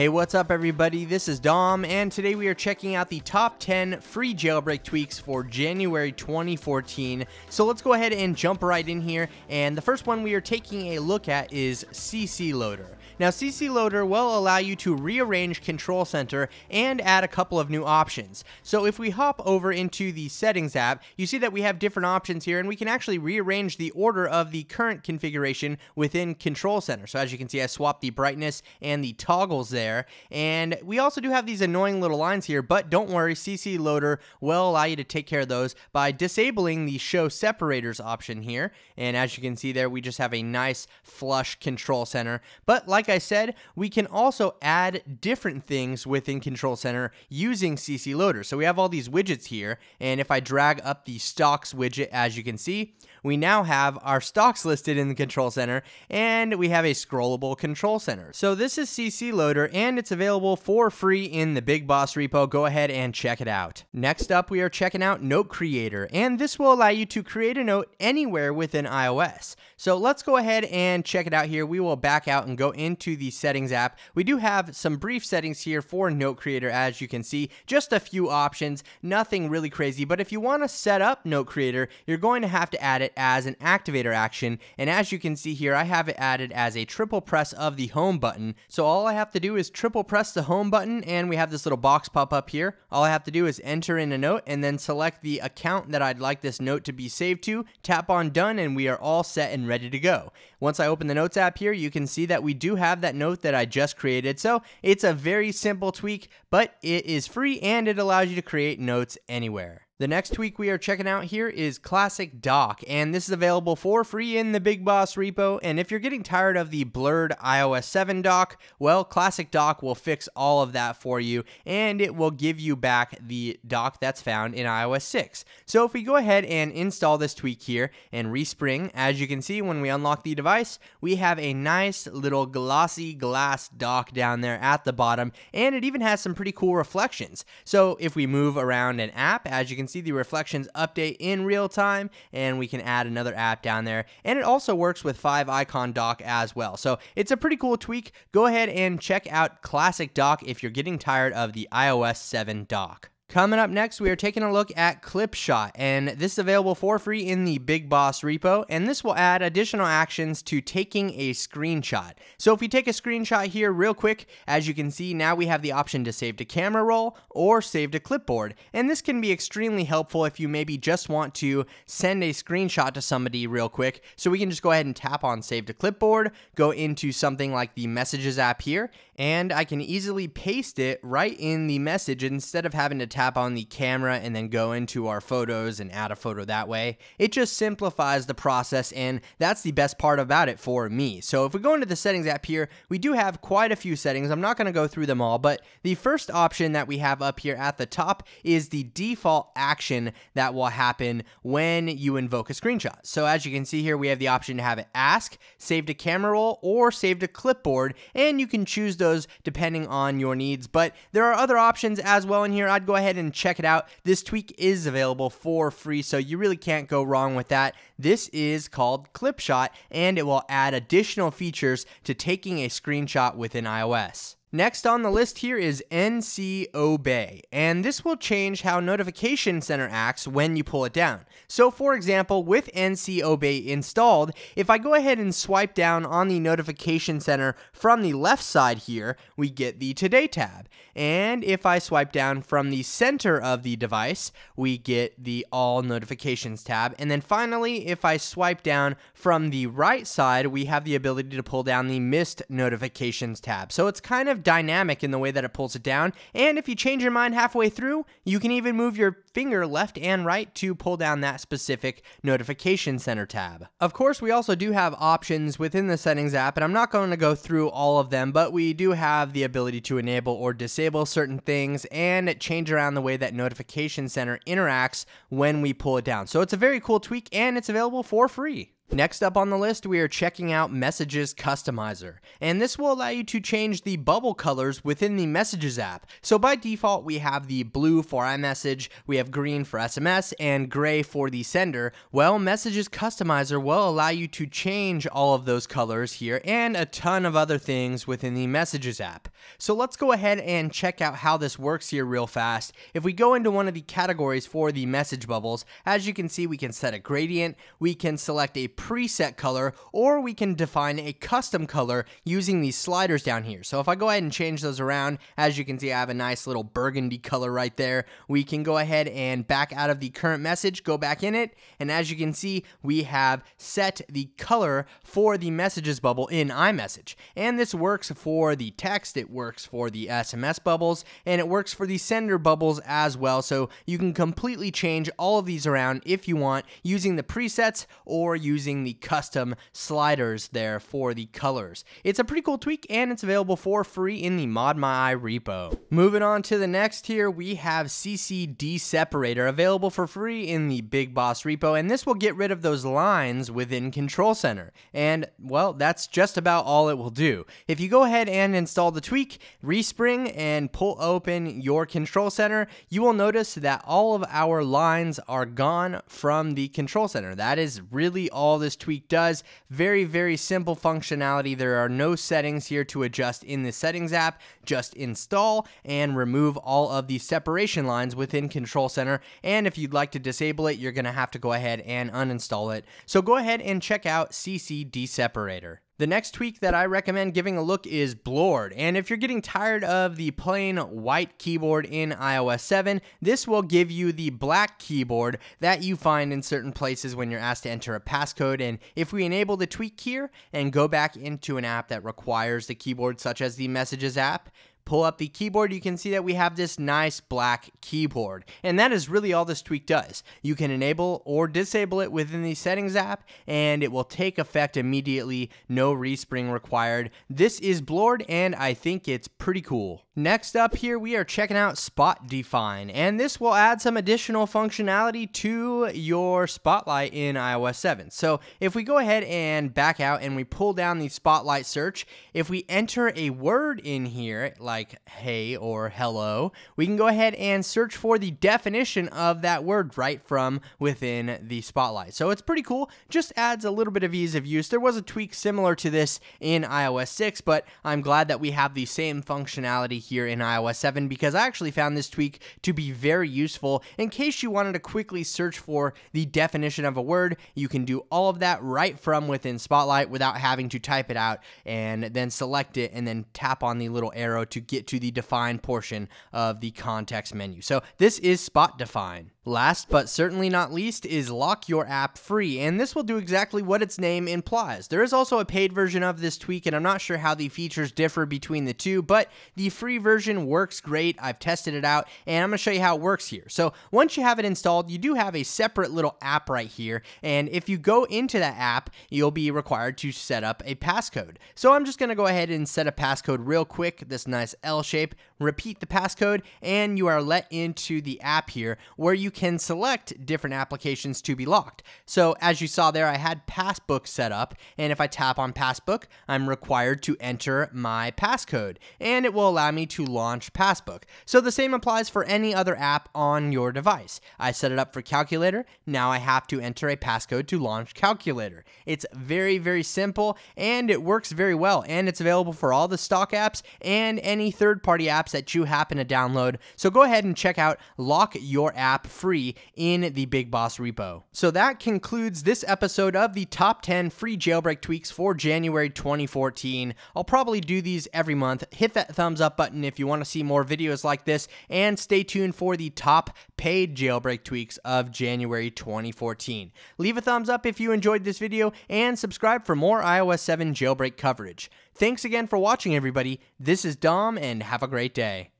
Hey, what's up everybody? This is Dom, and today we are checking out the top 10 free jailbreak tweaks for January 2014. So let's go ahead and jump right in here, and the first one we are taking a look at is CC Loader. Now CC Loader will allow you to rearrange Control Center and add a couple of new options. So if we hop over into the Settings app, you see that we have different options here and we can actually rearrange the order of the current configuration within Control Center. So as you can see, I swapped the brightness and the toggles there. And we also do have these annoying little lines here, but don't worry, CC Loader will allow you to take care of those by disabling the Show Separators option here. And as you can see there, we just have a nice flush Control Center. But like I said, we can also add different things within Control Center using CC Loader. So we have all these widgets here, and if I drag up the stocks widget, as you can see, we now have our stocks listed in the control center and we have a scrollable control center. So this is CC Loader and it's available for free in the Big Boss repo. Go ahead and check it out. Next up, we are checking out Note Creator and this will allow you to create a note anywhere within iOS. So let's go ahead and check it out here. We will back out and go into the settings app. We do have some brief settings here for Note Creator as you can see, just a few options, nothing really crazy. But if you want to set up Note Creator, you're going to have to add it it as an activator action. And as you can see here, I have it added as a triple press of the home button. So all I have to do is triple press the home button and we have this little box pop up here. All I have to do is enter in a note and then select the account that I'd like this note to be saved to, tap on done, and we are all set and ready to go. Once I open the notes app here, you can see that we do have that note that I just created. So it's a very simple tweak, but it is free and it allows you to create notes anywhere. The next tweak we are checking out here is Classic Dock, and this is available for free in the Big Boss repo. And if you're getting tired of the blurred iOS 7 dock, well, Classic Dock will fix all of that for you, and it will give you back the dock that's found in iOS 6. So if we go ahead and install this tweak here and respring, as you can see when we unlock the device, we have a nice little glossy glass dock down there at the bottom, and it even has some pretty cool reflections. So if we move around an app, as you can see the reflections update in real time and we can add another app down there. And it also works with 5 Icon Dock as well. So it's a pretty cool tweak. Go ahead and check out Classic Dock if you're getting tired of the iOS 7 dock. Coming up next, we are taking a look at Clipshot, and this is available for free in the Big Boss repo, and this will add additional actions to taking a screenshot. So if we take a screenshot here real quick, as you can see, now we have the option to save to camera roll or save to clipboard, and this can be extremely helpful if you maybe just want to send a screenshot to somebody real quick. So we can just go ahead and tap on save to clipboard, go into something like the messages app here, and I can easily paste it right in the message instead of having to tap on the camera and then go into our photos and add a photo that way. It just simplifies the process and that's the best part about it for me. So if we go into the settings app here, we do have quite a few settings. I'm not going to go through them all, but the first option that we have up here at the top is the default action that will happen when you invoke a screenshot. So as you can see here, we have the option to have it ask, save to camera roll, or save to clipboard, and you can choose those depending on your needs. But there are other options as well in here. I'd go ahead ahead and check it out. This tweak is available for free, so you really can't go wrong with that. This is called ClipShot, and it will add additional features to taking a screenshot within iOS. Next on the list here is NC Obey, and this will change how Notification Center acts when you pull it down. So for example, with NC Obey installed, if I go ahead and swipe down on the Notification Center from the left side here, we get the Today tab. And if I swipe down from the center of the device, we get the All Notifications tab. And then finally, if I swipe down from the right side, we have the ability to pull down the Missed Notifications tab. So it's kind of dynamic in the way that it pulls it down. And if you change your mind halfway through, you can even move your finger left and right to pull down that specific notification center tab. Of course, we also do have options within the settings app, and I'm not going to go through all of them, but we do have the ability to enable or disable certain things and change around the way that notification center interacts when we pull it down. So it's a very cool tweak and it's available for free. Next up on the list, we are checking out Messages Customizer, and this will allow you to change the bubble colors within the Messages app. So by default, we have the blue for iMessage, we have green for SMS, and gray for the sender. Well, Messages Customizer will allow you to change all of those colors here and a ton of other things within the Messages app. So let's go ahead and check out how this works here real fast. If we go into one of the categories for the message bubbles, as you can see, we can set a gradient, we can select a preset color, or we can define a custom color using these sliders down here. So if I go ahead and change those around, as you can see, I have a nice little burgundy color right there. We can go ahead and back out of the current message, go back in it, and as you can see, we have set the color for the messages bubble in iMessage. And this works for the text, it works for the SMS bubbles, and it works for the sender bubbles as well. So you can completely change all of these around if you want using the presets or using using the custom sliders there for the colors. It's a pretty cool tweak and it's available for free in the Mod My Eye repo. Moving on to the next here, we have CCD Separator available for free in the Big Boss repo and this will get rid of those lines within Control Center. And well, that's just about all it will do. If you go ahead and install the tweak, respring and pull open your Control Center, you will notice that all of our lines are gone from the Control Center. That is really all all this tweak does. Very, very simple functionality. There are no settings here to adjust in the settings app. Just install and remove all of the separation lines within Control Center. And if you'd like to disable it, you're going to have to go ahead and uninstall it. So go ahead and check out CC Deseparator. The next tweak that I recommend giving a look is Blord, and if you're getting tired of the plain white keyboard in iOS 7, this will give you the black keyboard that you find in certain places when you're asked to enter a passcode, and if we enable the tweak here and go back into an app that requires the keyboard such as the Messages app, pull up the keyboard, you can see that we have this nice black keyboard. And that is really all this tweak does. You can enable or disable it within the settings app and it will take effect immediately, no respring required. This is Blord and I think it's pretty cool. Next up here, we are checking out Spot Define, and this will add some additional functionality to your Spotlight in iOS 7. So if we go ahead and back out and we pull down the Spotlight search, if we enter a word in here, like hey or hello, we can go ahead and search for the definition of that word right from within the Spotlight. So it's pretty cool, just adds a little bit of ease of use. There was a tweak similar to this in iOS 6, but I'm glad that we have the same functionality here in iOS 7 because I actually found this tweak to be very useful. In case you wanted to quickly search for the definition of a word, you can do all of that right from within Spotlight without having to type it out and then select it and then tap on the little arrow to get to the define portion of the context menu. So this is Spot Define. Last but certainly not least is Lock Your App Free, and this will do exactly what its name implies. There is also a paid version of this tweak, and I'm not sure how the features differ between the two, but the free version works great. I've tested it out, and I'm gonna show you how it works here. So once you have it installed, you do have a separate little app right here, and if you go into that app, you'll be required to set up a passcode. So I'm just gonna go ahead and set a passcode real quick, this nice L shape, repeat the passcode, and you are let into the app here where you you can select different applications to be locked. So as you saw there, I had Passbook set up, and if I tap on Passbook, I'm required to enter my passcode, and it will allow me to launch Passbook. So the same applies for any other app on your device. I set it up for Calculator, now I have to enter a passcode to launch Calculator. It's very, very simple, and it works very well, and it's available for all the stock apps and any third-party apps that you happen to download. So go ahead and check out Lock Your App free in the Big Boss repo. So that concludes this episode of the top 10 free jailbreak tweaks for January 2014. I'll probably do these every month. Hit that thumbs up button if you want to see more videos like this and stay tuned for the top paid jailbreak tweaks of January 2014. Leave a thumbs up if you enjoyed this video and subscribe for more iOS 7 jailbreak coverage. Thanks again for watching everybody. This is Dom and have a great day.